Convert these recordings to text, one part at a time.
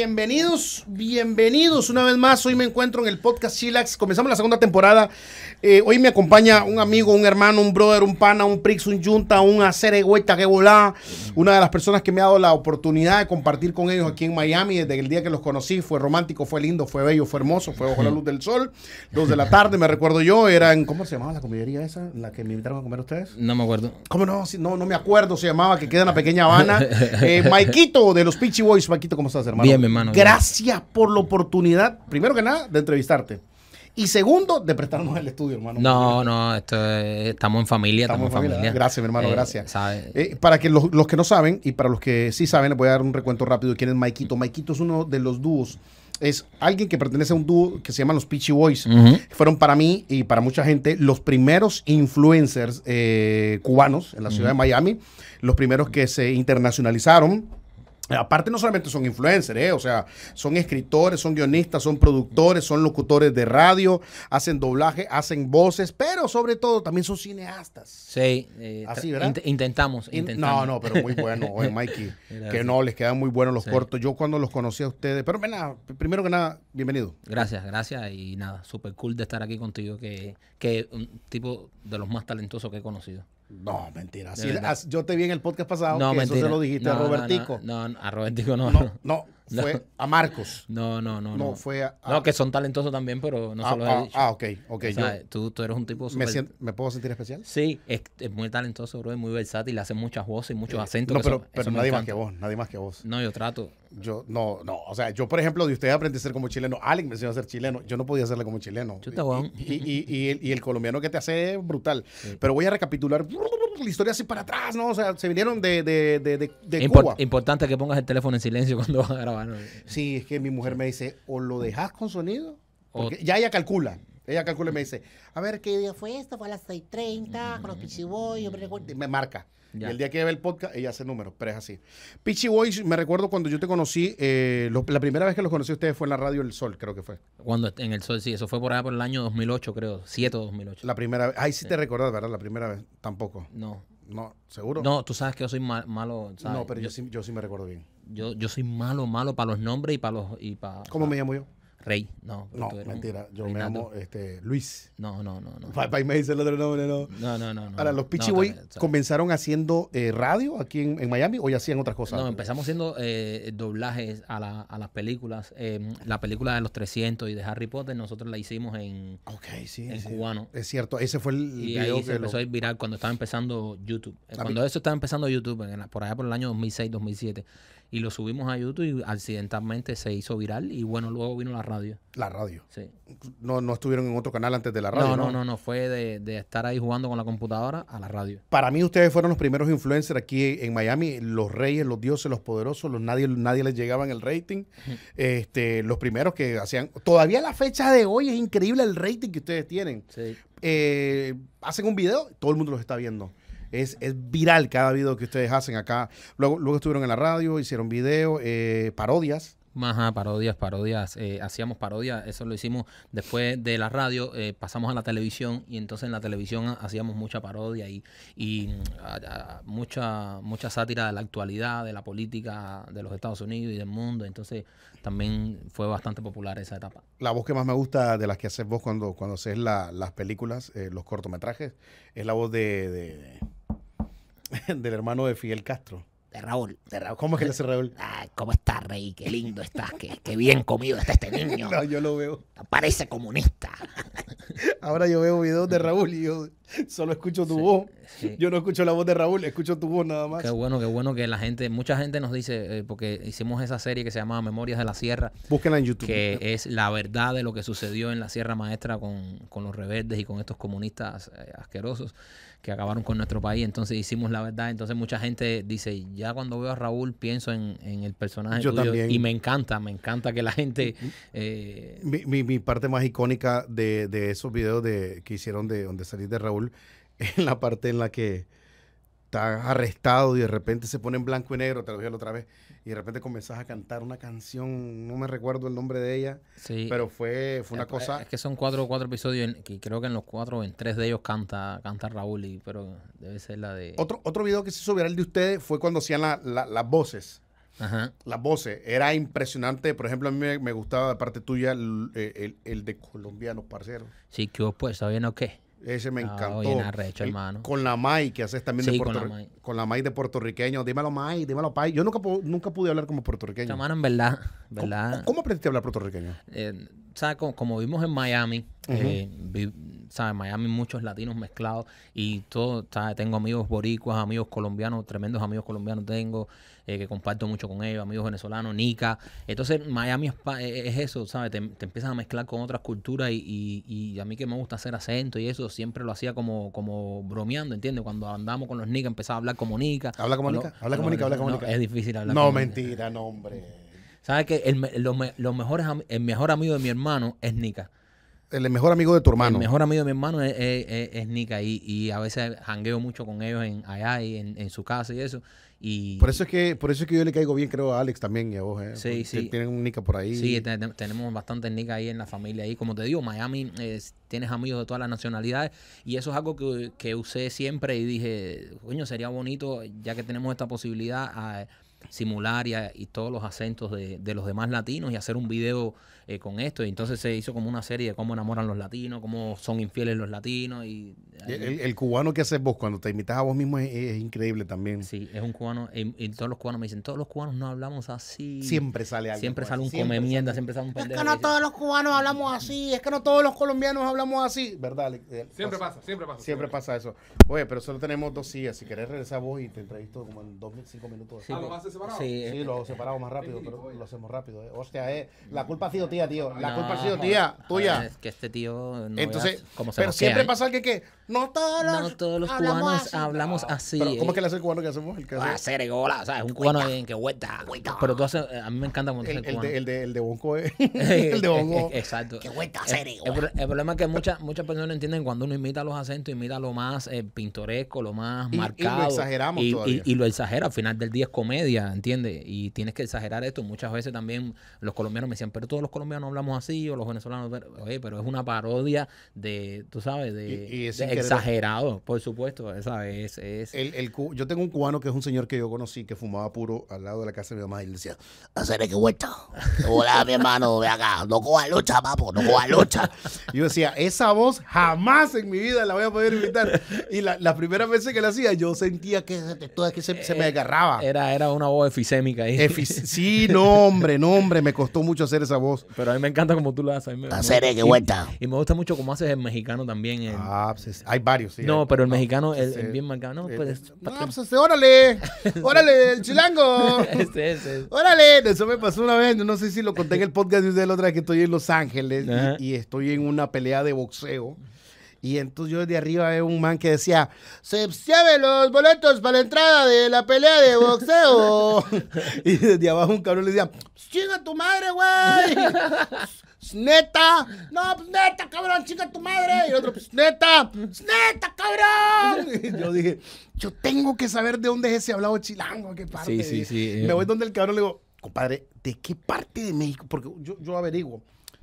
bienvenidos, bienvenidos una vez más. Hoy me encuentro en el podcast Chilax. Comenzamos la segunda temporada. Eh, hoy me acompaña un amigo, un hermano, un brother, un pana, un prix, un yunta, un acere que volá. Una de las personas que me ha dado la oportunidad de compartir con ellos aquí en Miami desde el día que los conocí. Fue romántico, fue lindo, fue bello, fue hermoso, fue bajo la luz del sol. Dos de la tarde, me recuerdo yo, era ¿cómo se llamaba la comidería esa? La que me invitaron a comer ustedes. No me acuerdo. ¿Cómo no? No, no me acuerdo, se llamaba, que queda en la pequeña Habana. Eh, Maikito de los Peachy Boys. Maikito, ¿cómo estás, hermano? Gracias por la oportunidad, primero que nada, de entrevistarte. Y segundo, de prestarnos el estudio, hermano. No, no, estamos en familia. Estamos, estamos en familia. Gracias, mi hermano, eh, gracias. Eh, para que los, los, que no saben y para los que sí saben, les voy a dar un recuento rápido de quién es Maikito. Maikito es uno de los dúos. Es alguien que pertenece a un dúo que se llaman los Peachy Boys. Fueron para mí y para mucha gente los primeros influencers eh, cubanos en la ciudad de Miami, los primeros que se internacionalizaron Aparte no solamente son influencers, ¿eh? o sea, son escritores, son guionistas, son productores, son locutores de radio, hacen doblaje, hacen voces, pero sobre todo también son cineastas. Sí, eh, así, ¿verdad? intentamos, intentamos. No, no, pero muy bueno, oye, Mikey, que no, les quedan muy buenos los cortos. Yo cuando los conocí a ustedes, pero primero que nada, bienvenido. Gracias, gracias y nada, súper cool de estar aquí contigo, que, que un tipo de los más talentosos que he conocido. No, mentira. yo te vi en el podcast pasado no, que mentira. eso se lo dijiste a Robertico. No, no, a Robertico no. No, no. Fue a Marcos. No, no, no. No, fue a, No, que son talentosos también, pero no ah, se he ah, dicho. Ah, ok, ok. O sea, tú, eres un tipo me, puedo sentir especial? Sí, es, muy talentoso, bro, es muy versátil, hace muchas voces, y muchos eh, acentos. No, pero, pero nadie más que vos, nadie más que vos. No, yo trato. Yo, no, no, o sea, yo, por ejemplo, de usted aprendí a ser como chileno. Alex me enseñó a ser chileno, yo no podía hacerle como chileno. y, y, y, el, colombiano que te hace es brutal. Pero voy a recapitular la historia así para atrás, ¿no? O sea, se vinieron de, Cuba. Importante que pongas el teléfono en silencio cuando vas a grabar. Sí, es que mi mujer me dice, o lo dejas con sonido, porque o, ya ella calcula. Ella calcula y me dice, a ver, ¿qué día fue esto? Fue a las 6.30 con los Pichiboy, yo me recuerdo. me marca. Y el día que ve el podcast, ella hace números, pero es así. Pichi Boys, me recuerdo cuando yo te conocí, eh, la primera vez que los conocí a ustedes fue en la radio El Sol, creo que fue. Cuando en El Sol, sí, eso fue por allá por el año 2008, creo, 7 o 2008. La primera vez, ay, sí, te recordás, ¿verdad? La primera vez, tampoco. No. No, seguro. No, tú sabes que yo soy malo. No, pero yo, sí, yo sí me recuerdo bien. Yo, yo soy malo, malo para los nombres y para los... ¿Cómo me llamo yo? Rey, no. No, mentira. Yo me llamo este, Luis. No, no, no. no. Papá me dice el otro nombre, no. No, no, no. Ahora, ¿los Pichi comenzaron haciendo eh, radio aquí en, Miami o ya hacían otras cosas? No, empezamos haciendo eh, doblajes a, a, las películas. Em, la película de los 300 y de Harry Potter nosotros la hicimos en, okay, sí, en cubano. Es cierto, ese fue el y ahí se empezó a ir viral cuando estaba empezando YouTube. Eh, cuando eso estaba empezando YouTube, por allá por el año 2006, 2007 y lo subimos a YouTube y accidentalmente se hizo viral y bueno, luego vino la radio. La radio. Sí. No, no estuvieron en otro canal antes de la radio. No, no, no, no, fue de, estar ahí jugando con la computadora a la radio. Para mí ustedes fueron los primeros influencers aquí en Miami, los reyes, los dioses, los poderosos, los nadie, nadie les llegaba en el rating, este, los primeros que hacían, todavía la fecha de hoy es increíble el rating que ustedes tienen. Sí. Eh, hacen un video, todo el mundo los está viendo es, viral cada video que ustedes hacen acá. Luego, luego estuvieron en la radio, hicieron videos, eh, parodias. Ajá, parodias, parodias. Eh, hacíamos parodias, eso lo hicimos después de la radio, eh, pasamos a la televisión y entonces en la televisión hacíamos mucha parodia y, y mm, mucha, mucha sátira de la actualidad, de la política de los Estados Unidos y del mundo. Entonces también fue bastante popular esa etapa. La voz que más me gusta de las que haces vos cuando, cuando haces las películas, eh, los cortometrajes, es la voz de del hermano de Fidel Castro. De Raúl. De Raúl. ¿Cómo es que le hace Raúl? Ay, ¿cómo estás, Rey? Qué lindo estás, qué, bien comido está este niño. no, yo lo veo. Parece comunista. Ahora yo veo videos de Raúl y yo solo escucho tu voz. Yo no escucho la voz de Raúl, escucho tu voz nada más. Qué bueno, qué bueno que la gente, mucha gente nos dice, eh, porque hicimos esa serie que se llamaba Memorias de la Sierra. Búsquenla en YouTube. Que es la verdad de lo que sucedió en la Sierra Maestra con, los rebeldes y con estos comunistas eh, asquerosos que acabaron con nuestro país. Entonces hicimos la verdad. Entonces mucha gente dice, ya cuando veo a Raúl pienso en, el personaje tuyo. Y me encanta, me encanta que la gente... Mm, mm. Eh, mi, parte más icónica de, esos videos de, que hicieron de donde salí de Raúl, es la parte en la que está arrestado y de repente se pone en blanco y negro, te lo dije la otra vez y de repente comenzás a cantar una canción, no me recuerdo el nombre de ella, pero fue, una cosa... Es que son cuatro, cuatro episodios y creo que en los cuatro, en tres de ellos canta, canta Raúl, y, pero debe ser la de... Otro, otro video que se hizo el de ustedes fue cuando hacían las voces. Las voces, era impresionante. Por ejemplo, a mí me, gustaba de parte tuya el, de colombianos, parceros. Sí, que vos pues, o qué? Ese me ah, encantó. Eh, con la Mai, que haces también de Con la Mai de puertorriqueño. Dímelo, Mai, dímelo, Pai. Yo nunca, nunca pude hablar como puertorriqueño. Hermano, en verdad, verdad. ¿Cómo, aprendiste a hablar puertorriqueño? Eh, como, vimos en Miami, eh, Miami muchos latinos mezclados y todo, Tengo amigos boricuas, amigos colombianos, tremendos amigos colombianos tengo. Eh, que comparto mucho con ellos, amigos venezolanos, Nica. Entonces, Miami es, eh, eso, ¿sabes? Te, empiezas a mezclar con otras culturas y, y, a mí que me gusta hacer acento y eso, siempre lo hacía como, como bromeando, ¿entiendes? Cuando andamos con los Nica, empezaba a hablar como Nica. Habla como Nica, habla como Nica, habla como Nica. es difícil hablar No, mentira, no, hombre. ¿Sabes que el, mejores, mejor amigo de mi hermano es Nica el mejor amigo de tu hermano. El mejor amigo de mi hermano es, Nica y, y, a veces hangueo mucho con ellos en allá y en, en, su casa y eso por eso es que por eso es que yo le caigo bien, creo, a Alex también y a vos. ¿eh? Sí, sí. Tienen un por ahí. Sí, tenemos bastantes nica ahí en la familia. ahí como te digo, Miami, tienes amigos de todas las nacionalidades. Y eso es algo que, que, usé siempre y dije, coño, sería bonito, ya que tenemos esta posibilidad, a simular y, y todos los acentos de, de los demás latinos y hacer un video eh, con esto. Y entonces se hizo como una serie de cómo enamoran los latinos, cómo son infieles los latinos. y El, cubano que haces vos cuando te imitas a vos mismo es, increíble también. Sí, es un cubano. Em, y, todos los cubanos me dicen, todos los cubanos no hablamos así. Siempre sale algo. Siempre sale un comemienda come siempre sale un pendejo. Es que no todos los cubanos hablamos así, es que no todos los colombianos hablamos así. ¿Verdad? Eh, siempre pasa, siempre pasa. Siempre pasa eso. Oye, pero solo tenemos dos días Si querés regresar vos y te entrevisto como en dos, cinco minutos. ah, ¿lo vas a Sí, sí eh, lo separamos más rápido, pero lo hacemos rápido. Eh. Hostia, la culpa ha sido tío. La culpa ha sido tía, tuya. Es que este tío. No Entonces, como pero siempre pasa que, que no todos los, cubanos hablamos así. Pero, ¿cómo es ¿eh? que le hace el cubano que hacemos? El que ah, hace... Ah, o sea, es un cubano que vuelta. Pero tú haces, a mí me encanta cuando el, el, cubano. el, de, el de Bonco eh. el de Exacto. Que El, problema es que muchas muchas personas no entienden cuando uno imita los acentos, imita lo más eh, pintoresco, lo más marcado. Y lo exageramos todavía. Y, y, lo exagera. Al final del día es comedia, ¿entiendes? Y tienes que exagerar esto. Muchas veces también los colombianos me decían, pero todos los colombianos no hablamos así o los venezolanos, pero, es una parodia de, tú sabes, de, exagerado, por supuesto, Es, El, yo tengo un cubano que es un señor que yo conocí que fumaba puro al lado de la casa de mi mamá y le decía, hacer que vuelta, hola mi hermano, ve acá, no coja lucha, papo, no coja lucha. yo decía, esa voz jamás en mi vida la voy a poder imitar. Y las la primera vez que la hacía, yo sentía que, es que se, me agarraba. Eh, era, era una voz efisémica sí, no, hombre, no, hombre, me costó mucho hacer esa voz. Pero a mí me encanta como tú lo haces. A mí vuelta. Y, me gusta mucho como haces el mexicano también. El, ah, pues, hay varios, sí. No, pero el mexicano es bien marcado. Eh, pues, eh, pues órale, órale, el chilango. Este, Órale, eso me pasó una vez. No sé si lo conté en el podcast de la otra vez que estoy en Los Ángeles y, estoy en una pelea de boxeo. Y entonces yo desde arriba veo un man que decía, se los boletos para la entrada de la pelea de boxeo. y desde abajo un cabrón le decía, chinga tu madre, güey. Neta, no, pues neta, cabrón, chinga tu madre. Y el otro, pues neta, pues, neta, cabrón. Y yo dije, yo tengo que saber de dónde es ese hablado chilango, qué parte. Sí, sí, sí. Eh. Me voy donde el cabrón le digo, compadre, ¿de qué parte de México? Porque yo, yo averiguo.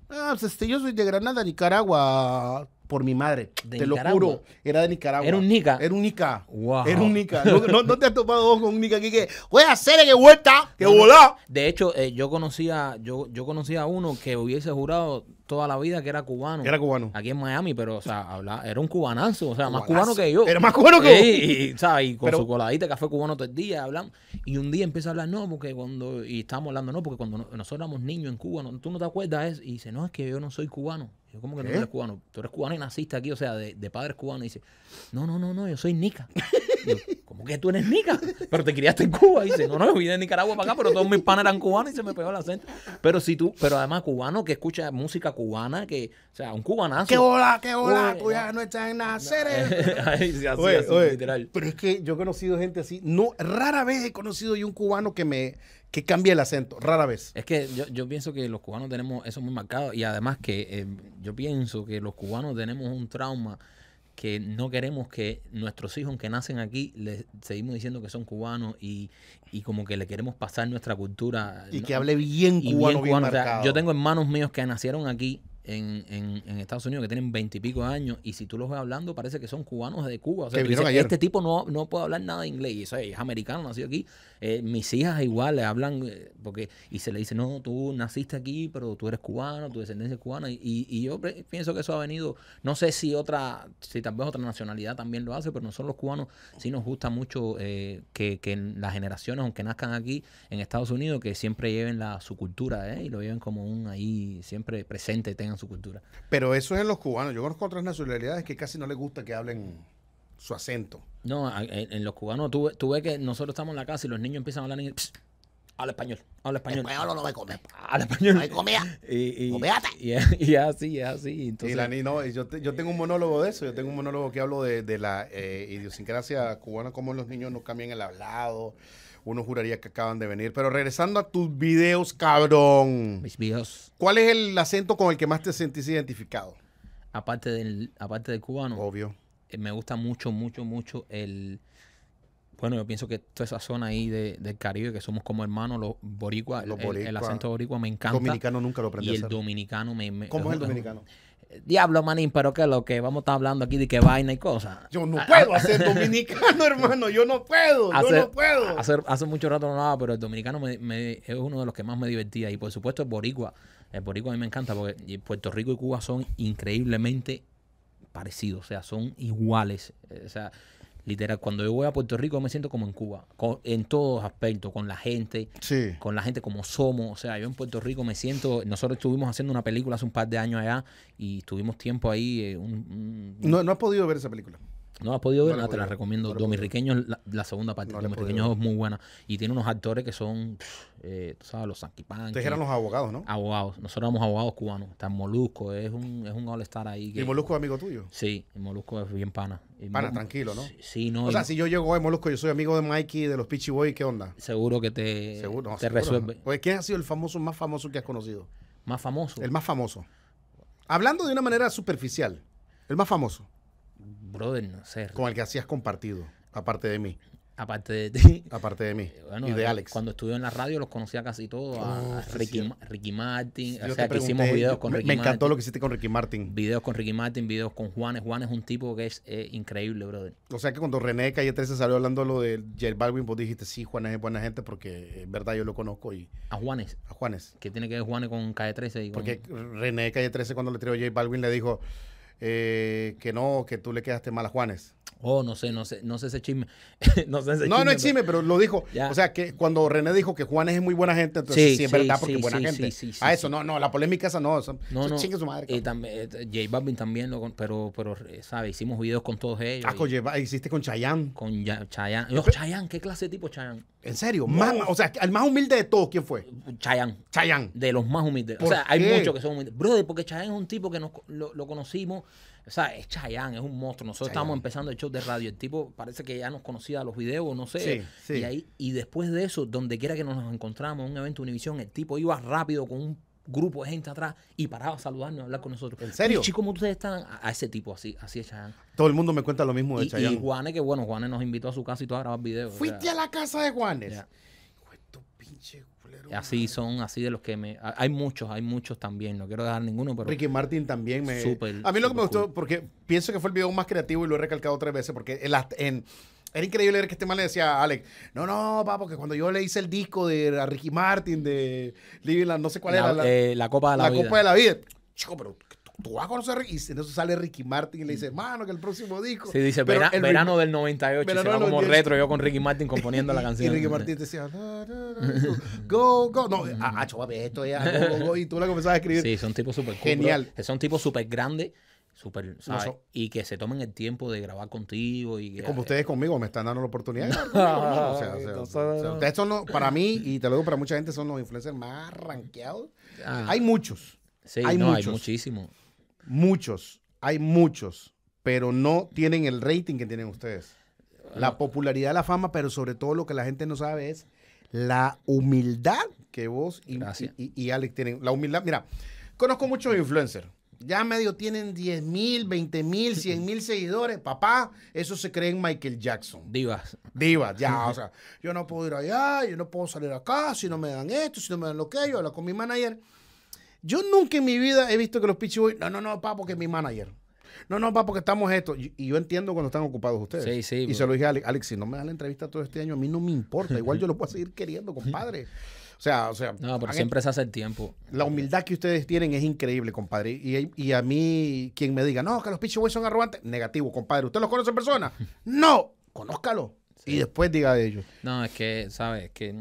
Ah, pues este, yo soy de Granada, Nicaragua, por mi madre. De te lo juro. Era de Nicaragua. Era un Nica. Era un Nica. Era un Nica. No, te has topado con un Nica aquí que voy a hacer vuelta, que volá. De hecho, eh, yo conocía, yo, yo conocía a uno que hubiese jurado toda la vida que era cubano. Era cubano. Aquí en Miami, pero, o sea, era un cubanazo, o sea, más cubano que yo. Era más cubano que yo. y, y con su coladita café cubano todo el día, hablamos. Y un día empieza a hablar, no, porque cuando, y estábamos hablando, no, porque cuando nosotros éramos niños en Cuba, tú no te acuerdas, es, y dice, no, es que yo no soy cubano. ¿cómo que no eres cubano? Tú eres cubano y naciste aquí, o sea, de, de padres cubanos. Y dice, no, no, no, no, yo soy nica. ¿cómo que tú eres nica? Pero te criaste en Cuba. Y dice, no, no, yo vine de Nicaragua para acá, pero todos mis panes eran cubanos y se me pegó el acento. Pero si tú, pero además cubano que escucha música cubana, que, o sea, un cubanazo. ¡Qué hola, qué hola! Tú pues ya no estás en literal. Pero es que yo he conocido gente así. No, rara vez he conocido yo un cubano que me que cambie el acento, rara vez. Es que yo, pienso que los cubanos tenemos eso muy marcado y además que eh, yo pienso que los cubanos tenemos un trauma que no queremos que nuestros hijos que nacen aquí les seguimos diciendo que son cubanos y, como que le queremos pasar nuestra cultura. Y que hable bien cubano, yo tengo hermanos míos que nacieron aquí en, en, Estados Unidos que tienen veintipico años y si tú los ves hablando parece que son cubanos de Cuba. O este tipo no, no, puede hablar nada de inglés es americano, nació aquí. Eh, mis hijas igual le hablan eh, porque y se le dice, no, tú naciste aquí, pero tú eres cubano, tu descendencia es cubana. Y, yo pienso que eso ha venido, no sé si otra, si tal vez otra nacionalidad también lo hace, pero no nosotros los cubanos sí nos gusta mucho eh, que, que las generaciones, aunque nazcan aquí en Estados Unidos, que siempre lleven la, su cultura y lo lleven como un ahí siempre presente, tengan su cultura. Pero eso es en los cubanos. Yo conozco otras nacionalidades que casi no les gusta que hablen su acento. No, en, los cubanos tú, ves que nosotros estamos en la casa y los niños empiezan a hablar en el, habla español, habla español. español. Y, y, y, así, es así. y la, no, yo, yo tengo un monólogo de eso. Yo tengo un monólogo que hablo de, la eh, idiosincrasia cubana, cómo los niños no cambian el hablado uno juraría que acaban de venir. Pero regresando a tus videos, cabrón. Mis videos. ¿Cuál es el acento con el que más te sentís identificado? Aparte del, aparte del cubano. Obvio. Eh, me gusta mucho, mucho, mucho el... Bueno, yo pienso que toda esa zona ahí del Caribe, que somos como hermanos, los boricuas, el, acento boricua me encanta. El dominicano nunca lo aprendí. Y el dominicano me, ¿Cómo es el dominicano? Diablo, manín, pero que lo que vamos a estar hablando aquí de que vaina y cosas. Yo no puedo hacer dominicano, hermano. Yo no puedo. yo no puedo. hace mucho rato no hablaba, pero el dominicano es uno de los que más me divertía. Y por supuesto, el Boricua. El Boricua a mí me encanta porque Puerto Rico y Cuba son increíblemente parecidos. O sea, son iguales. O sea, Literal, cuando yo voy a Puerto Rico me siento como en Cuba, en todos aspectos, con la gente, con la gente como somos. O sea, yo en Puerto Rico me siento, nosotros estuvimos haciendo una película hace un par de años allá y tuvimos tiempo ahí. Eh, no has podido ver esa película. No has podido ver, no te la recomiendo. No es la, segunda parte. No es muy buena. Y tiene unos actores que son, eh, tú sabes, los Sanquipan. Ustedes eran los abogados, ¿no? Abogados. Nosotros éramos abogados cubanos. Está en Molusco, es un, es un all-star ahí. ¿Y Molusco es amigo tuyo? Sí, Molusco es bien pana. pana, tranquilo, ¿no? Sí, no. O sea, si yo llego a Molusco, yo soy amigo de Mikey, de los Peachy Boys, ¿qué onda? Seguro que te, te resuelve. Pues, ¿quién ha sido el famoso más famoso que has conocido? Más famoso. El más famoso. Hablando de una manera superficial, el más famoso brother, no sé. Con el que hacías compartido, aparte de mí. Aparte de ti. Aparte de mí. Eh, y de eh, Alex. Cuando estuve en la radio los conocía casi todos. a oh, Ricky, Martin. o sea, que hicimos videos con Ricky Martin. Me encantó lo que hiciste con Ricky Martin. Videos con Ricky Martin, videos con Juanes. Juanes es un tipo que es eh, increíble, brother. O sea que cuando René Calle 13 salió hablando lo de J Balvin, vos dijiste, sí, Juanes es buena gente porque en verdad yo lo conozco. y ¿A Juanes? A Juanes. ¿Qué tiene que ver Juanes con Calle 13? Porque René Calle 13 cuando le tiró J Balvin le dijo... Eh, que no, que tú le quedaste mal a Juanes. Oh, no sé, no sé, no sé ese chisme. no, sé ese no, chisme, no es chisme, pero lo dijo. O sea, que cuando René dijo que Juanes es muy buena gente, entonces sí, es verdad porque es buena gente. a ah, eso, no, no, la polémica esa no. Eso, no, Chingue su madre. Y también, eh, J Balvin también, pero, pero, eh, ¿sabes? Hicimos videos con todos ellos. Ah, hiciste con Chayanne. Con Chayanne. los Chayanne, ¿qué clase de tipo Chayanne? En serio, o sea, el más humilde de todos, ¿quién fue? Chayán. Chayán. De los más humildes. O sea, hay muchos que son humildes. Brother, porque Chayán es un tipo que nos, lo, conocimos. O sea, es Chayán, es un monstruo. Nosotros estábamos empezando el show de radio. El tipo parece que ya nos conocía los videos, no sé. Sí, sí. Y, después de eso, donde quiera que nos encontramos, en un evento Univisión, el tipo iba rápido con un grupo de gente atrás y parado a saludarnos, a hablar con nosotros. ¿En serio? chicos ¿cómo ustedes están? A, ese tipo, así, así de Todo el mundo me cuenta lo mismo de chayán. Y Juanes, que bueno, Juanes nos invitó a su casa y todo a grabar videos. ¿Fuiste a la casa de Juanes? Así son, así de los que me. Hay muchos, hay muchos también. No quiero dejar ninguno, pero. Ricky Martin también me. Super, a mí lo que me gustó, porque pienso que fue el video más creativo y lo he recalcado tres veces, porque en, en era increíble ver que este mal le decía a Alex, no, no, papá, porque cuando yo le hice el disco de Ricky Martin, de Living no sé cuál era. Eh, la, Copa de la, Vida. La Copa de la Vida. Chico, pero tú vas a conocer y en eso sale Ricky Martin y le dice, hermano, que el próximo disco. Sí, dice, verano del 98, verano se va como retro yo con Ricky Martin componiendo la canción. Y Ricky Martin decía, go, go. No, ah, chupa, esto ya, eh, y tú la comenzabas a escribir. Sí, son tipos súper cool, Genial. Son tipos súper grandes y que se tomen el tiempo de grabar contigo. Y como ustedes conmigo me están dando la oportunidad. para mí, y te lo digo para mucha gente, son los influencers más ranqueados. hay muchos. Sí, hay muchísimos. Muchos. Hay muchos. Pero no tienen el rating que tienen ustedes. la ah. popularidad, la fama, pero sobre todo lo que la gente no sabe es la humildad que vos y Alex tienen. La humildad, mira, conozco muchos influencers ya medio tienen 10 mil, 20 mil, 100 mil seguidores. Papá, eso se cree en Michael Jackson. Divas. Divas, ya. o sea, yo no puedo ir allá, yo no puedo salir acá, si no me dan esto, si no me dan lo que yo hablo con mi manager. Yo nunca en mi vida he visto que los Pitchy no, no, no, papá, porque es mi manager. No, no, papá, porque estamos esto. Y yo entiendo cuando están ocupados ustedes. Sí, sí. Y pues. se lo dije a Alex, si no me dan la entrevista todo este año, a mí no me importa. Igual yo lo puedo seguir queriendo, compadre. O sea, o sea. No, pero siempre se hace el tiempo. La humildad que ustedes tienen es increíble, compadre. Y, y a mí, quien me diga, no, que los Pitchy son arrogantes, negativo, compadre. ¿Usted los conoce en persona? no, conózcalo. Y después diga de ellos. No, es que, ¿sabes? que mm,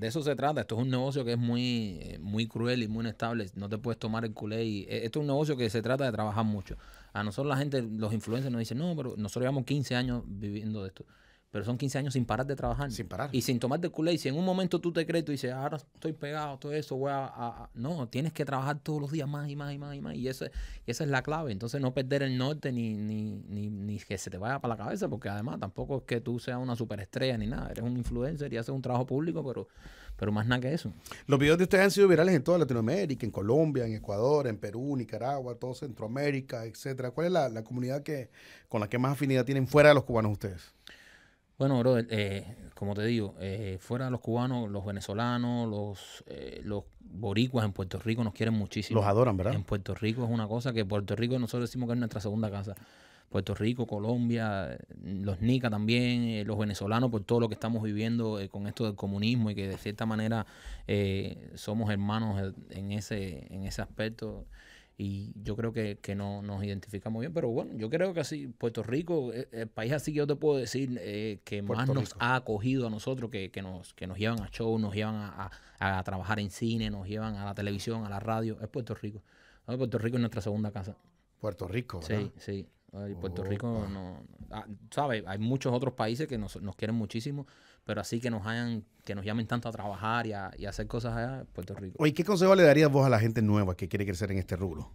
de eso se trata. Esto es un negocio que es muy, eh, muy cruel y muy inestable. No te puedes tomar el culé. Eh, esto es un negocio que se trata de trabajar mucho. A nosotros la gente, los influencers nos dicen, no, pero nosotros llevamos 15 años viviendo de esto. Pero son 15 años sin parar de trabajar. Sin parar. Y sin tomar de culé. Y si en un momento tú te crees, tú dices, ahora estoy pegado, todo eso, voy a, No, tienes que trabajar todos los días más y más y más y más. Y, eso, esa es la clave. Entonces, no perder el norte ni, ni, que se te vaya para la cabeza, porque además tampoco es que tú seas una superestrella ni nada. Eres un influencer y haces un trabajo público, pero, pero más nada que eso. Los videos de ustedes han sido virales en toda Latinoamérica, en Colombia, en Ecuador, en Perú, Nicaragua, todo Centroamérica, etcétera. ¿Cuál es la, la comunidad que, con la que más afinidad tienen fuera de los cubanos ustedes? Bueno, bro, eh, como te digo, eh, fuera los cubanos, los venezolanos, los, eh, los boricuas en Puerto Rico nos quieren muchísimo. Los adoran, ¿verdad? En Puerto Rico es una cosa que Puerto Rico nosotros decimos que es nuestra segunda casa. Puerto Rico, Colombia, mm, los nica también, eh, los venezolanos por todo lo que estamos viviendo con esto del comunismo y que de cierta manera somos hermanos en ese, en ese aspecto y yo creo que, no, nos identificamos bien. Pero bueno, yo creo que así, Puerto Rico, eh, el país así que yo te puedo decir eh, que más nos ha acogido a nosotros, que, nos, que nos llevan a show nos llevan a, trabajar en cine, nos llevan a la televisión, a la radio, es Puerto Rico. Puerto Rico es nuestra segunda casa. Puerto Rico, ¿verdad? Sí, sí. Puerto oh, Rico, ah. no, ah, ¿sabes? Hay muchos otros países que nos, nos quieren muchísimo, pero así que nos hayan, que nos llamen tanto a trabajar y a, hacer cosas allá en Puerto Rico. Oye, ¿qué consejo le darías vos a la gente nueva que quiere crecer en este rubro?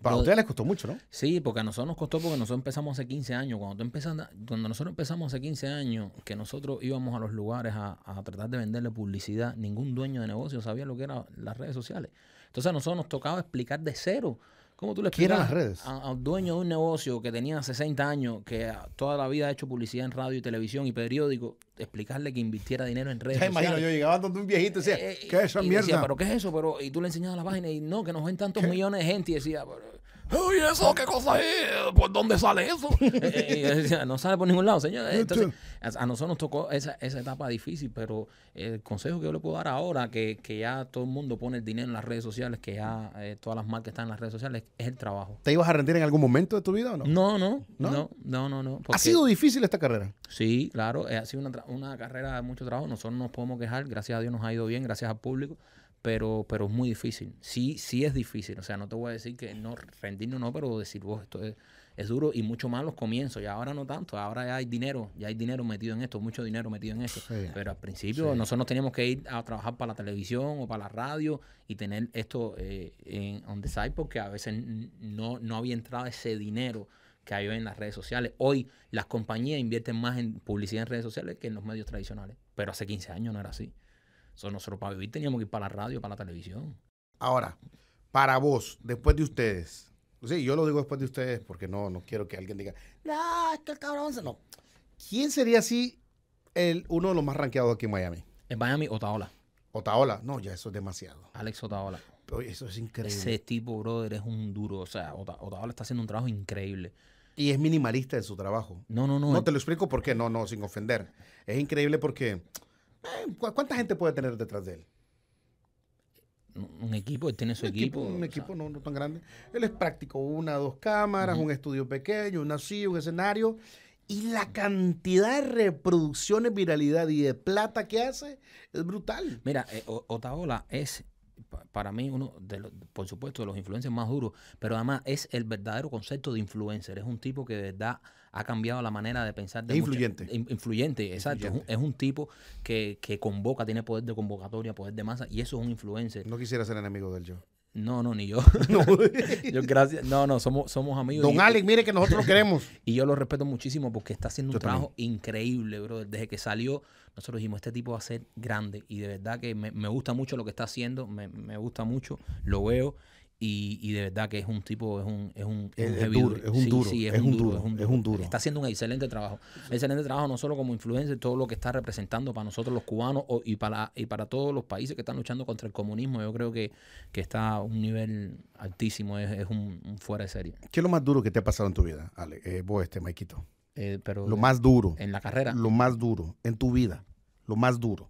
Para ustedes les costó mucho, ¿no? Sí, porque a nosotros nos costó porque nosotros empezamos hace 15 años. Cuando, tú empezas, cuando nosotros empezamos hace 15 años, que nosotros íbamos a los lugares a, a, tratar de venderle publicidad, ningún dueño de negocio sabía lo que eran las redes sociales. Entonces a nosotros nos tocaba explicar de cero ¿Cómo tú le explicas las redes? A, dueño de un negocio que tenía 60 años, que toda la vida ha hecho publicidad en radio y televisión y periódico, explicarle que invirtiera dinero en redes? imagino, yo llegaba donde un viejito y decía, eh, eh, ¿qué es eso? ¿pero qué es eso? Pero, y tú le enseñabas la página y no, que nos ven tantos millones de gente y decía, pero, ¿Y eso qué cosa es? ¿Por pues, dónde sale eso? Eh, eh, no sale por ningún lado, señor. a nosotros nos tocó esa, esa etapa difícil, pero el consejo que yo le puedo dar ahora, que, ya todo el mundo pone el dinero en las redes sociales, que ya eh, todas las marcas están en las redes sociales, es el trabajo. ¿Te ibas a rendir en algún momento de tu vida o no? No, no, no, no, no. no, ¿Ha sido difícil esta carrera? Sí, claro, ha sido una, una carrera de mucho trabajo. Nosotros nos podemos quejar, gracias a Dios nos ha ido bien, gracias al público pero, pero es muy difícil. Sí, sí es difícil. O sea, no te voy a decir que no, rendirnos no, pero decir, vos, esto es, es, duro y mucho más los comienzos. Y ahora no tanto, ahora ya hay dinero, ya hay dinero metido en esto, mucho dinero metido en esto. Pero al principio nosotros teníamos que ir a trabajar para la televisión o para la radio y tener esto eh, en on the side porque a veces no, no había entrado ese dinero que hay hoy en las redes sociales. Hoy las compañías invierten más en publicidad en redes sociales que en los medios tradicionales, pero hace 15 años no era así nosotros para vivir teníamos que ir para la radio, para la televisión. Ahora, para vos, después de ustedes. Sí, yo lo digo después de ustedes porque no, no quiero que alguien diga, no, es que el cabrón no. ¿Quién sería así el, uno de los más rankeados aquí en Miami? En Miami, Otaola. Otaola, no, ya eso es demasiado. Alex Otaola. eso es increíble. Ese tipo, brother, es un duro. O sea, Otaola está haciendo un trabajo increíble. Y es minimalista en su trabajo. No, no, no. No, te lo explico por qué, no, no, sin ofender. Es increíble porque eh, ¿Cuánta gente puede tener detrás de él? Un equipo, él tiene su equipo. un equipo no, no tan grande. Él es práctico, una, dos cámaras, un estudio pequeño, una silla, un escenario. Y la cantidad de reproducciones, viralidad y de plata que hace es brutal. Mira, eh, Otaola es para mí uno, de los, por supuesto, de los influencers más duros, pero además es el verdadero concepto de influencer. Es un tipo que da ha cambiado la manera de pensar. De es influyente. influyente, exacto. Es, un, tipo que, que convoca, tiene poder de convocatoria, poder de masa, y eso es un influencer. No quisiera ser enemigo del yo. No, no, ni yo. No, gracias. No, no, somos, somos amigos. Don Alex, mire que nosotros lo queremos. y yo lo respeto muchísimo porque está haciendo un trabajo increíble, bro. Desde que salió, nosotros dijimos, este tipo va a ser grande. Y de verdad que me, gusta mucho lo que está haciendo, me, me gusta mucho, lo veo. Y, de verdad que es un tipo, es un, es un, duro, un duro, es, un, duro, Está haciendo un excelente trabajo. Excelente trabajo no solo como influencer, todo lo que está representando para nosotros los cubanos y, para, y para todos los países que están luchando contra el comunismo. Yo creo que, que está a un nivel altísimo, es, un, un, fuera de serie. ¿Qué es lo más duro que te ha pasado en tu vida, Ale? Eh, vos, este, Maikito. Eh, pero lo más duro. En la carrera. Lo más duro, en tu vida, lo más duro.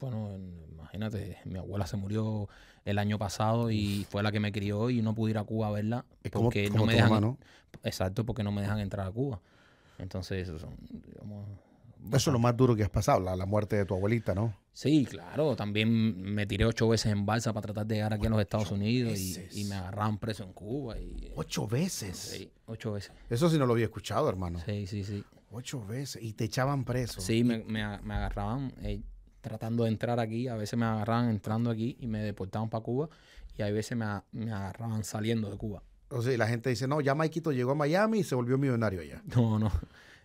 Bueno, imagínate, mi abuela se murió el año pasado y fue la que me crió y no pude ir a Cuba a verla porque no me dejan. ¿no? Exacto, porque no me dejan entrar a Cuba. Entonces, eso son, eso es lo más duro que has pasado, la, muerte de tu abuelita, ¿no? Sí, claro. También me tiré ocho veces en balsa para tratar de llegar aquí a los Estados Unidos y, me agarraban preso en Cuba. Y, eh, ¿Ocho veces? Sí, ocho veces. Eso sí no lo había escuchado, hermano. Sí, sí, sí. Ocho veces. Y te echaban preso. Sí, me, me agarraban. Eh, tratando de entrar aquí, a veces me agarraban entrando aquí y me deportaban para Cuba y hay veces me, me agarraban saliendo de Cuba. O sea, la gente dice, no, ya Maikito llegó a Miami y se volvió millonario allá. No, no.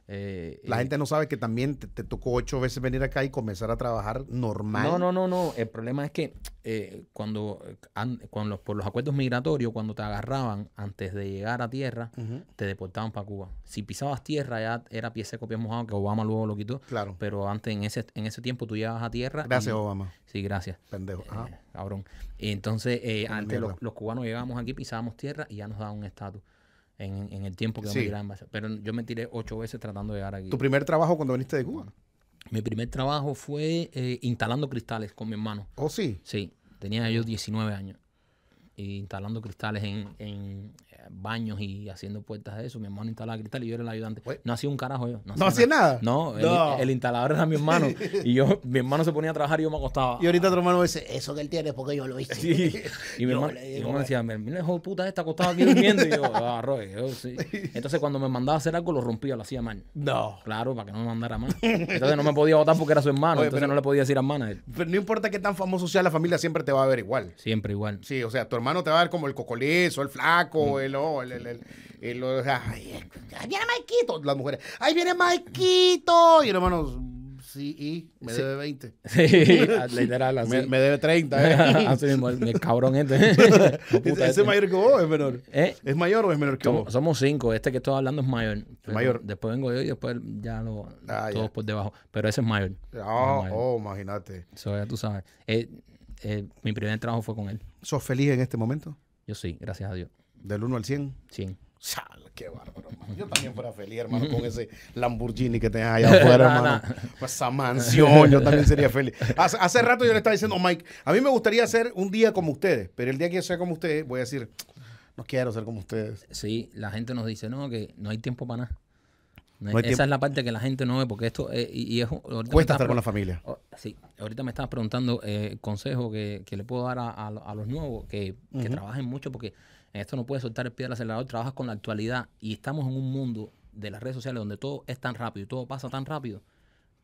Eh, la eh, gente no sabe que también te, tocó ocho veces venir acá y comenzar a trabajar normal. No, no, no, no. El problema es que eh, cuando, los, por los acuerdos migratorios, cuando te agarraban antes de llegar a tierra, te deportaban para Cuba. Si pisabas tierra ya era pieza seco, pie mojado, que Obama luego lo quitó. Claro. Pero antes, en ese, en ese tiempo, tú llegabas a tierra. Gracias, Obama. Sí, gracias. Pendejo. cabrón. Entonces, antes los, los, cubanos llegábamos aquí, pisábamos tierra y ya nos daban un estatus en, el tiempo que me tiraron, Pero yo me tiré ocho veces tratando de llegar aquí. ¿Tu primer trabajo cuando viniste de Cuba? Mi primer trabajo fue eh, instalando cristales con mi hermano. ¿Oh, sí? Sí. Tenía yo 19 años instalando cristales en, en, eh, baños y haciendo puertas de eso. Mi hermano instalaba cristales y yo era el ayudante. Pues- no hacía un carajo yo. No, hacía nada. No, El, instalador era mi hermano. y yo, mi hermano se ponía a trabajar y yo me acostaba. Y ahorita tu hermano dice, eso que él tiene es porque yo lo hice. Y mi hermano, decía, mi hijo de puta está acostado aquí durmiendo. Y yo, ah, yo sí. Entonces cuando me mandaba a hacer algo lo rompía, lo hacía mal. No. Claro, para que no me mandara mal. Entonces no me podía votar porque era su hermano. entonces no le podía decir a hermana. Pero no importa que tan famoso sea la familia, siempre te va a ver igual. Siempre igual. Sí, o sea, hermano te va a dar como el cocolizo, el flaco, mm. el. Oh, el, el, el, el o sea, ay, eh, ahí viene Maikito, las mujeres. Ahí viene Maikito. Y hermanos, Sí, y me debe 20. Sí, ah, literal. Así. Me, debe 30. ¿eh? así mismo, el, cabrón este. ¿Ese este. mayor que vos es menor? ¿Eh? ¿Es mayor o es menor que vos? Somos cinco. Este que estoy hablando es mayor. mayor. Después vengo yo y después ya lo. Ah, todos por debajo. Pero ese es mayor. Ah, oh, imagínate. Eso ya tú sabes. Eh, eh, mi primer trabajo fue con él. ¿Sos feliz en este momento? Yo sí, gracias a Dios. ¿Del 1 al 100? 100. ¡sal! qué bárbaro, hermano. Yo también fuera feliz, hermano, con ese Lamborghini que tenés allá afuera, hermano. Esa mansión, yo también sería feliz. Hace, hace, rato yo le estaba diciendo, Mike, a mí me gustaría ser un día como ustedes, pero el día que yo sea como ustedes, voy a decir, no quiero ser como ustedes. Sí, la gente nos dice, no, que no hay tiempo para nada. Esa es la parte que la gente no ve, porque esto eh, y, es, cuesta estar con la familia. Oh, sí, ahorita me estabas preguntando eh, consejo que, que, le puedo dar a, los nuevos que, trabajen mucho, porque en esto no puedes soltar el pie del acelerador, trabajas con la actualidad y estamos en un mundo de las redes sociales donde todo es tan rápido, y todo pasa tan rápido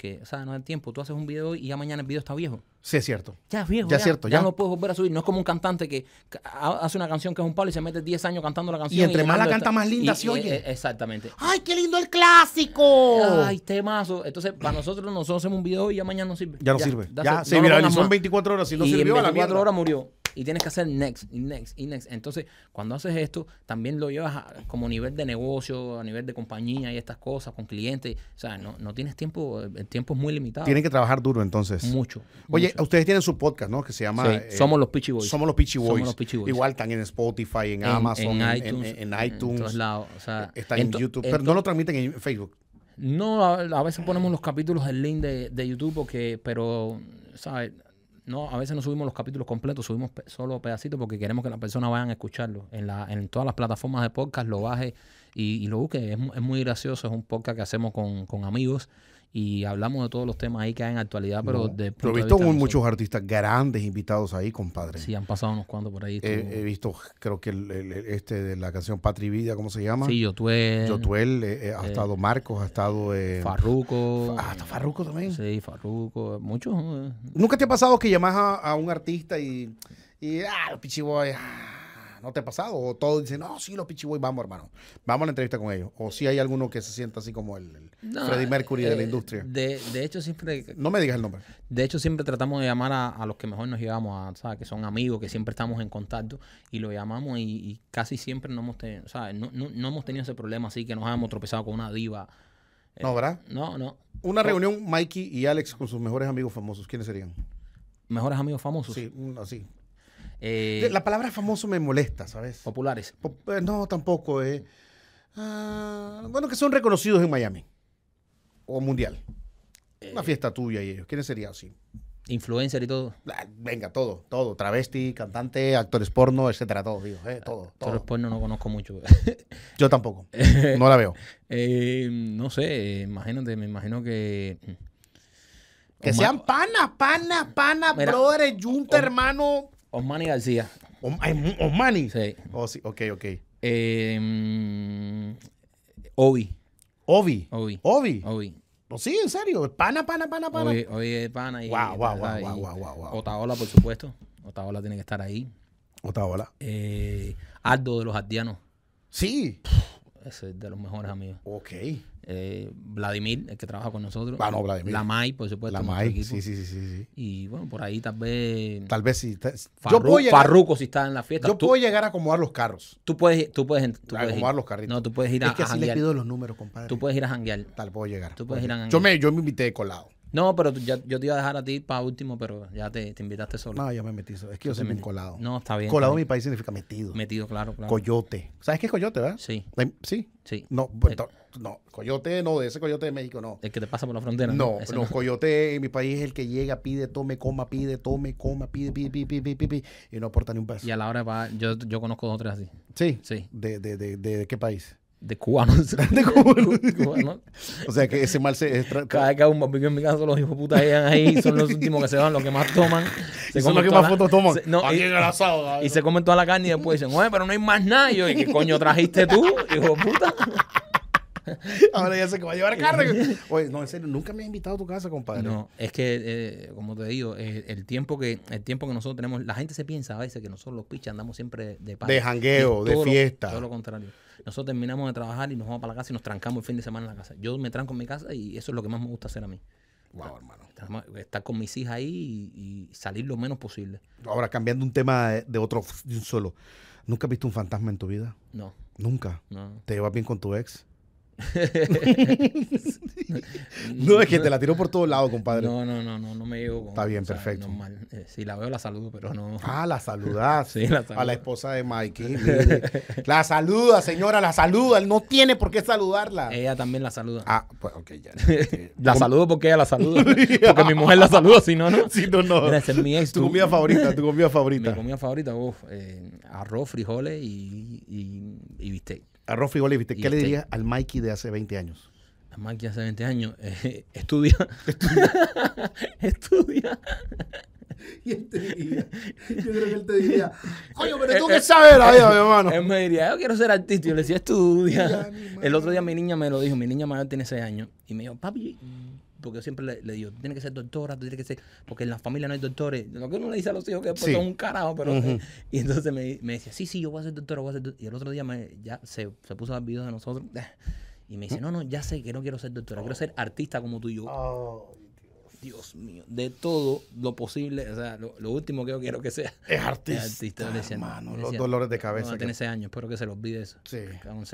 que, o sea, no hay tiempo. Tú haces un video y ya mañana el video está viejo. Sí, es cierto. Ya es viejo. Ya, es cierto. Ya. no puedes volver a subir. No es como un cantante que hace una canción que es un palo y se mete 10 años cantando la canción. Y entre más la canta, más linda se oye. E, exactamente. ¡Ay, qué lindo el clásico! ¡Ay, temazo! Entonces, para nosotros, nosotros hacemos un video y ya mañana no sirve. Ya no sirve. Ya, se en 24 horas. Si no y en 24 horas murió y tienes que hacer next, next, y next. Entonces, cuando haces esto, también lo llevas a, como nivel de negocio, a nivel de compañía y estas cosas, con clientes. O sea, no, no tienes tiempo, el tiempo es muy limitado. Tienen que trabajar duro entonces. Mucho. Oye, ustedes tienen su podcast, ¿no? Que se llama... Eh, somos los Pitchy Boys. Somos los Pitchy Boys. Somos los Igual están en Spotify, en, Amazon, en, iTunes. En, todos lados. Eh, están en, YouTube. Pero no lo transmiten en Facebook. No, a, veces ponemos los capítulos en link de, de YouTube, porque, pero, ¿sabes? no, a veces no subimos los capítulos completos, subimos solo pedacitos porque queremos que las personas vayan a escucharlo. En, la, en todas las plataformas de podcast lo baje y, y lo busque. Es, es, muy gracioso, es un podcast que hacemos con, con amigos y hablamos de todos los temas ahí que hay en actualidad, pero de Pero he visto muchos artistas grandes invitados ahí, compadre. Sí, han pasado unos cuantos por ahí. He, visto, creo que este de la canción Patri Vida, ¿cómo se llama? Sí, Yotuel. Yotuel, eh, eh, ha eh, estado Marcos, ha estado... Eh, Farruco. ah está Farruco también. Sí, Farruco, muchos. ¿Nunca te ha pasado que llamas a, un artista y... y ah, los pichiboy, ah, ¿No te ha pasado? O todos dicen, no, sí, los Pichiboy, vamos, hermano. Vamos a la entrevista con ellos. O si hay alguno que se sienta así como el, Freddy Mercury de la eh, industria. De, hecho, siempre. No me digas el nombre. De hecho, siempre tratamos de llamar a, los que mejor nos llevamos, a, ¿sabes? Que son amigos, que siempre estamos en contacto y lo llamamos y, casi siempre no hemos, tenido, No, hemos tenido ese problema así que nos hayamos tropezado con una diva. no, eh, ¿verdad? No, no. Una reunión, Mikey y Alex con sus mejores amigos famosos. ¿Quiénes serían? Mejores amigos famosos. Sí, así. Eh, la palabra famoso me molesta, ¿sabes? Populares. Eh, no, tampoco. Eh. Ah, bueno, que son reconocidos en Miami o mundial. Eh, Una fiesta tuya y ellos. ¿Quiénes serían así? Influencer y todo. Ah, venga, todo, todo. Travesti, cantante, actores porno, etcétera, todo, digo, todo. Actores porno no conozco mucho. Yo tampoco. No la veo. no sé, imagínate, me imagino que. Mm, que sean panas, panas, panas, brother, junta, hermano. Osmani García. Osmani. Sí. Oh, sí. Ok, ok. Eh, Obi. Obi. Obi. Obi. Obi. Oh, sí, en serio. Pana, pana, pana, pana. Obi, Obi es pana. Y, wow, wow, wow, wow, wow, wow, wow, Otaola, por supuesto. Otaola tiene que estar ahí. Otaola. Eh, Aldo de los Ardianos. Sí. Ese es de los mejores amigos. Ok eh, Vladimir, el que trabaja con nosotros. Ah, no, Vladimir. La MAI, por supuesto. La Mai sí, sí, sí, sí, Y bueno, por ahí tal vez. Tal vez sí. Farru Farruco si está en la fiesta. Yo puedo llegar a acomodar los carros. Tú puedes, tú puedes, tú puedes acomodar los carritos. No, tú puedes ir a. Es que así le pido los números, compadre. Tú puedes ir a janguear. Tal puedo llegar. Tú puedes ir a janguear. Yo me, yo me invité de colado. No, pero yo te iba a dejar a ti para último, pero ya te, te invitaste solo. No, ya me metí solo. Es que yo soy un colado. No, está bien. Colado en mi país significa metido. Metido, claro, claro. Coyote. ¿Sabes qué es coyote, verdad? Sí. Sí. Sí. No, pues, no, coyote no, de ese coyote de México no. El que te pasa por la frontera. No, no, coyote en mi país es el que llega, pide, tome, coma, pide, tome, coma, pide, pide, pide, pide, pide, pide, y no aporta ni un peso. Y a la hora va, yo, yo conozco dos o tres así. Sí. Sí. ¿De, de, de, de qué país? de cubanos. de cubanos. o sea que ese mal se. Cada vez que hay un barbecue en mi casa, los hijos putas llegan ahí, son los últimos que se van, los que más toman. son los que más fotos toman. y, se comen toda la carne y después dicen, oye, pero no hay más nada. Y yo, qué coño trajiste tú, hijo puta? Ahora ya sé que va a llevar carne. Oye, no, en serio, nunca me has invitado a tu casa, compadre. No, es que, eh, como te digo, el, tiempo que, el tiempo que nosotros tenemos, la gente se piensa a veces que nosotros los pichas andamos siempre de, de, de jangueo, de fiesta. todo lo contrario. Nosotros terminamos de trabajar y nos vamos para la casa y nos trancamos el fin de semana en la casa. Yo me tranco en mi casa y eso es lo que más me gusta hacer a mí. Wow, hermano. Estar con mis hijas ahí y, salir lo menos posible. Ahora, cambiando un tema de, otro, de un solo. ¿Nunca has visto un fantasma en tu vida? No. ¿Nunca? ¿Te llevas bien con tu ex? no, es que te la tiró por todos lados, compadre. No, no, no, no, no me digo. Está bien, perfecto. Eh, si la veo, la saludo, pero no. Ah, la saludás. sí, la A la esposa de Mikey. la saluda, señora, la saluda. Él no tiene por qué saludarla. Ella también la saluda. Ah, pues ok, ya. la saludo porque ella la saluda. porque mi mujer la saluda, si no, no. Si no, no. Tu comida favorita, tu comida favorita. Mi comida favorita, vos, eh, arroz, frijoles y, y, bistec. Arroz, frijoles y bistec. ¿Qué le dirías al Mikey de hace 20 años? la máquina hace 20 años, eh, estudia. Estudia. estudia. Y él te diría, yo creo que él te diría, coño, pero tú eh, qué eh, sabes la vida, mi hermano. Él me diría, yo quiero ser artista. Y yo le decía, estudia. El otro día mi niña me lo dijo, mi niña mayor tiene 6 años. Y me dijo, papi, porque yo siempre le, digo, tienes que ser doctora, tú tienes que ser, porque en la familia no hay doctores. Lo que uno le dice a los hijos que después son un carajo, pero... Y entonces me, decía, sí, sí, yo voy a ser doctora, voy a ser Y el otro día me, ya se, se puso a ver videos de nosotros. Y me dice, no, no, ya sé que no quiero ser doctora, quiero ser oh. artista como tú y yo. Dios. mío, de todo lo posible, o sea, lo, último que yo quiero que sea. Es artista. los dolores de cabeza. No, tiene ese años, espero que se lo olvide eso. Sí.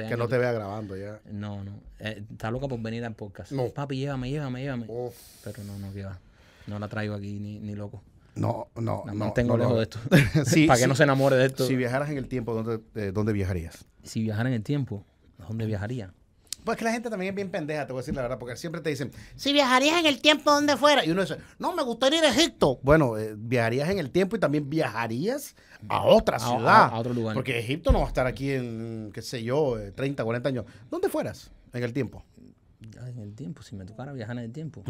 Que, no te vea grabando ya. No, no. Eh, está loca por venir al podcast. No. Papi, llévame, llévame, llévame. Pero no, no, que va. No la traigo aquí ni, ni loco. No, no, no. no tengo lejos de esto. sí, Para que no se enamore de esto. Si viajaras en el tiempo, ¿dónde, eh, ¿dónde viajarías? Si viajara en el tiempo, ¿dónde viajaría? Pues que la gente también es bien pendeja, te voy a decir la verdad, porque siempre te dicen, si viajarías en el tiempo donde fuera, y uno dice, no, me gustaría ir a Egipto. Bueno, eh, viajarías en el tiempo y también viajarías a otra ciudad. A, otro lugar. Porque Egipto no va a estar aquí en, qué sé yo, 30, eh, 40 años. ¿Dónde fueras en el tiempo? en el tiempo, si me tocara viajar en el tiempo.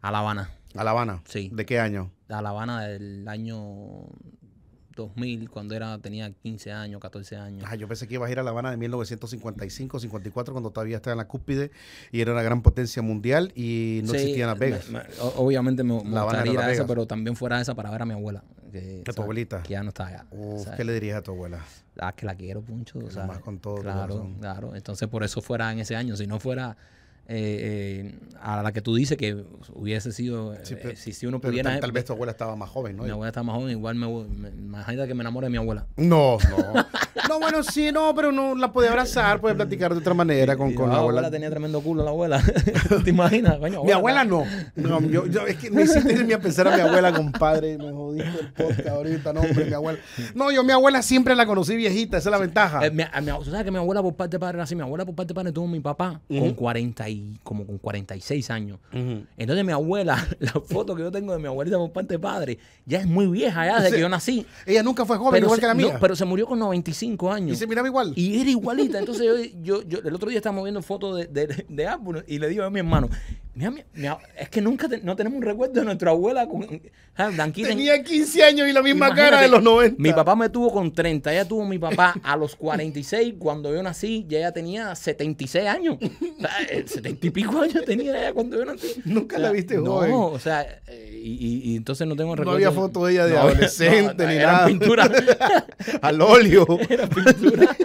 A La Habana. ¿A La Habana? Sí. ¿De qué año? A La Habana del año 2000, cuando era, tenía 15 años, 14 años. Ah, yo pensé que ibas a ir a La Habana de 1955, 54, cuando todavía estaba en la cúspide y era una gran potencia mundial y no existía en Las Vegas. obviamente me, gustaría ir a esa, pero también fuera esa para ver a mi abuela. Que, tu abuelita? Que ya no está allá. ¿Qué le dirías a tu abuela? Ah, que la quiero, Puncho. con Claro, claro. Entonces, por eso fuera en ese año. Si no fuera eh, eh, a la que tú dices que hubiese sido, eh, si, si, uno pudiera... Tal, vez tu abuela estaba más joven, ¿no? Mi abuela estaba más joven, igual me, me imagina que me enamore de mi abuela. No, no. no, bueno, sí, no, pero no la podía abrazar, podía platicar de otra manera con, con la abuela. abuela. tenía tremendo culo, la abuela. ¿Te imaginas? Coño, mi abuela no. no yo, yo, es que no hiciste ni a pensar a mi abuela, compadre, me jodiste el podcast ahorita, no, hombre, mi abuela. No, yo mi abuela siempre la conocí viejita, esa es la ventaja. ¿Sabes que mi abuela por parte de padre, así, mi abuela por parte de padre tuvo mi papá con 40 y como con 46 años. Entonces mi abuela, la foto que yo tengo de mi abuelita por de padre, ya es muy vieja ya desde que yo nací. Ella nunca fue joven, igual que la mía. pero se murió con 95 años. Y se miraba igual. Y era igualita. Entonces yo, yo, el otro día estábamos viendo fotos de, de, y le digo a mi hermano, Mira, mira, es que nunca no tenemos un recuerdo de nuestra abuela. Con, ah, Blanquita. Tenía 15 años y la misma cara de los 90. Mi papá me tuvo con 30. Ella tuvo a mi papá a los 46. Cuando yo nací, ya ella tenía 76 años. O sea, 70 eh, y pico años tenía ella cuando yo nací. Nunca la viste joven. No, o sea, eh, y, y, entonces no tengo recuerdo. No había foto de ella de adolescente ni eran nada. pintura. Al óleo. Era pintura.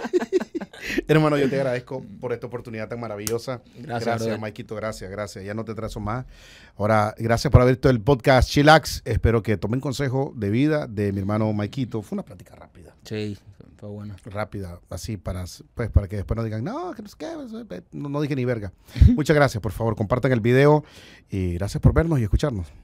Hermano, yo te agradezco por esta oportunidad tan maravillosa. Gracias, gracias Maikito, gracias, gracias. Ya no te trazo más. Ahora, gracias por haber visto el podcast Chilax. Espero que tomen consejo de vida de mi hermano Maikito. Fue una plática rápida. Sí, fue buena. Rápida, así para, pues, para que después no digan, no, no, no dije ni verga. Muchas gracias, por favor, compartan el video y gracias por vernos y escucharnos.